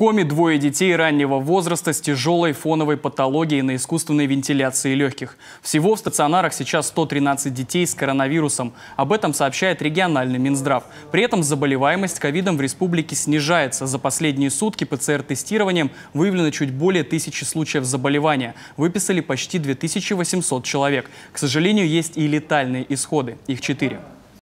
коме двое детей раннего возраста с тяжелой фоновой патологией на искусственной вентиляции легких. Всего в стационарах сейчас 113 детей с коронавирусом. Об этом сообщает региональный Минздрав. При этом заболеваемость ковидом в республике снижается. За последние сутки ПЦР-тестированием выявлено чуть более тысячи случаев заболевания. Выписали почти 2800 человек. К сожалению, есть и летальные исходы. Их четыре.